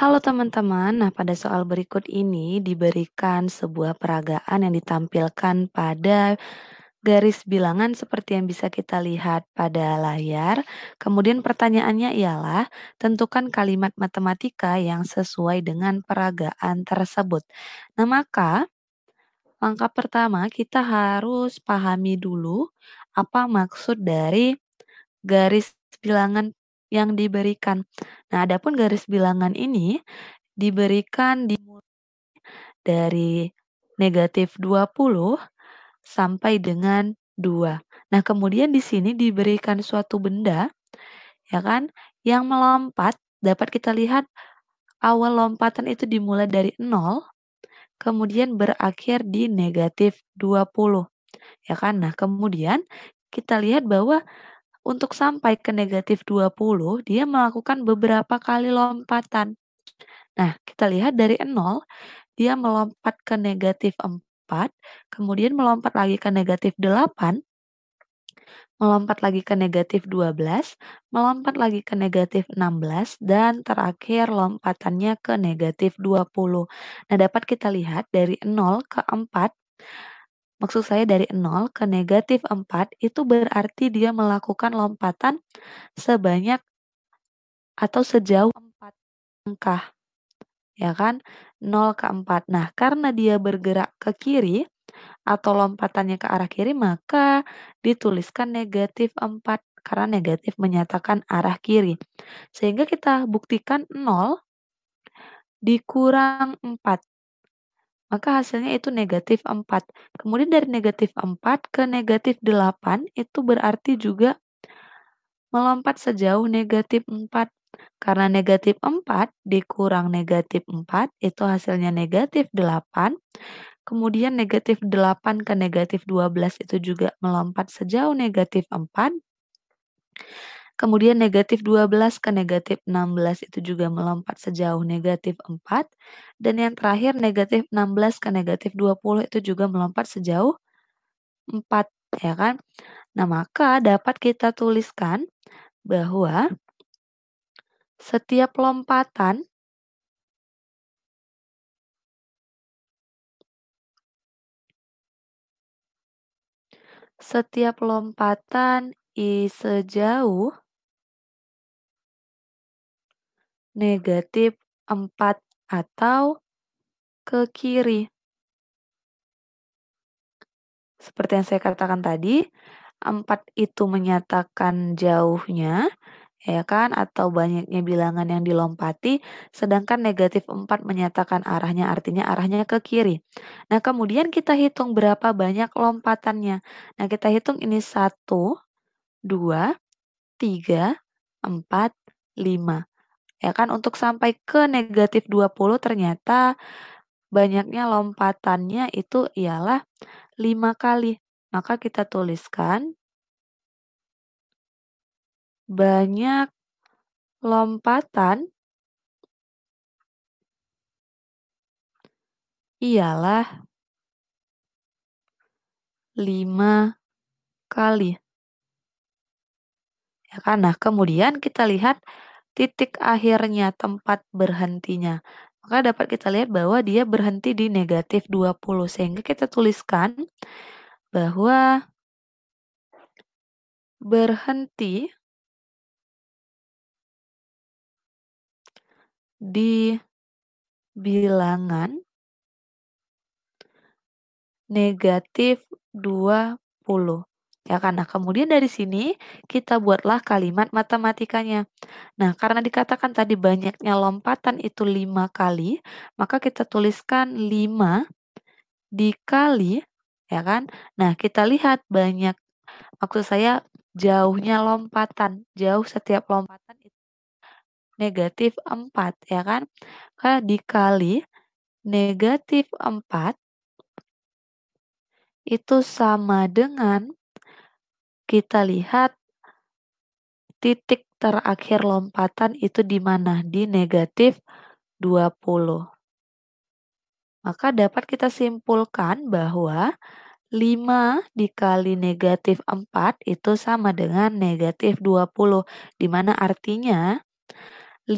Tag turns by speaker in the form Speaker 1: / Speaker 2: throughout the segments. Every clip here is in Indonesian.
Speaker 1: Halo teman-teman, nah pada soal berikut ini diberikan sebuah peragaan yang ditampilkan pada garis bilangan seperti yang bisa kita lihat pada layar. Kemudian pertanyaannya ialah, tentukan kalimat matematika yang sesuai dengan peragaan tersebut. Nah, maka langkah pertama kita harus pahami dulu apa maksud dari garis bilangan yang diberikan. Nah, adapun garis bilangan ini diberikan dimulai dari negatif 20 sampai dengan 2. Nah, kemudian di sini diberikan suatu benda, ya kan, yang melompat, dapat kita lihat awal lompatan itu dimulai dari 0, kemudian berakhir di negatif 20. Ya kan? Nah, kemudian kita lihat bahwa untuk sampai ke negatif 20, dia melakukan beberapa kali lompatan. Nah, kita lihat dari 0, dia melompat ke negatif 4, kemudian melompat lagi ke negatif 8, melompat lagi ke negatif 12, melompat lagi ke negatif 16, dan terakhir lompatannya ke negatif 20. Nah, dapat kita lihat dari 0 ke 4, Maksud saya dari 0 ke negatif 4 itu berarti dia melakukan lompatan sebanyak atau sejauh 4 langkah. Ya kan? 0 ke 4. Nah, karena dia bergerak ke kiri atau lompatannya ke arah kiri, maka dituliskan negatif 4 karena negatif menyatakan arah kiri. Sehingga kita buktikan 0 dikurang 4 maka hasilnya itu negatif 4. Kemudian dari negatif 4 ke negatif 8 itu berarti juga melompat sejauh negatif 4. Karena negatif 4 dikurang negatif 4 itu hasilnya negatif 8. Kemudian negatif 8 ke negatif 12 itu juga melompat sejauh negatif 4. Kemudian negatif 12 ke negatif 16 itu juga melompat sejauh negatif 4. Dan yang terakhir negatif 16 ke negatif 20 itu juga melompat sejauh 4 ya kan. Nah maka dapat kita tuliskan bahwa
Speaker 2: setiap lompatan setiap lompatan i sejauh Negatif 4 atau ke
Speaker 1: kiri. Seperti yang saya katakan tadi, 4 itu menyatakan jauhnya, ya kan, atau banyaknya bilangan yang dilompati, sedangkan negatif 4 menyatakan arahnya, artinya arahnya ke kiri. Nah, kemudian kita hitung berapa banyak lompatannya. Nah, kita hitung ini 1, 2, 3, 4, 5. Ya kan untuk sampai ke negatif 20 ternyata banyaknya lompatannya itu ialah 5 kali. Maka kita tuliskan banyak
Speaker 2: lompatan
Speaker 1: ialah 5 kali. Ya kan? Nah, kemudian kita lihat titik akhirnya, tempat berhentinya. Maka dapat kita lihat bahwa dia berhenti di negatif 20. Sehingga kita tuliskan bahwa
Speaker 2: berhenti di bilangan
Speaker 1: negatif 20. Ya kan? kemudian dari sini kita buatlah kalimat matematikanya. Nah, karena dikatakan tadi banyaknya lompatan itu 5 kali, maka kita tuliskan 5 dikali ya kan? Nah, kita lihat banyak maksud saya jauhnya lompatan, jauh setiap lompatan itu negatif empat ya kan? Karena dikali negatif empat itu sama dengan kita lihat titik terakhir lompatan itu di mana? Di negatif 20. Maka dapat kita simpulkan bahwa 5 dikali negatif 4 itu sama dengan negatif 20. Di mana artinya 5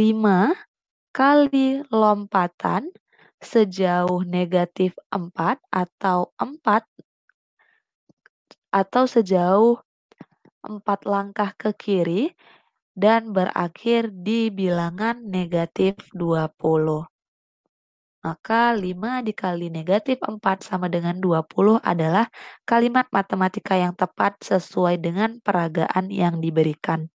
Speaker 1: kali lompatan sejauh negatif 4 atau 4 atau sejauh 4 langkah ke kiri dan berakhir di bilangan negatif 20. Maka 5 dikali negatif 4 sama dengan 20 adalah kalimat matematika yang tepat sesuai dengan peragaan yang diberikan.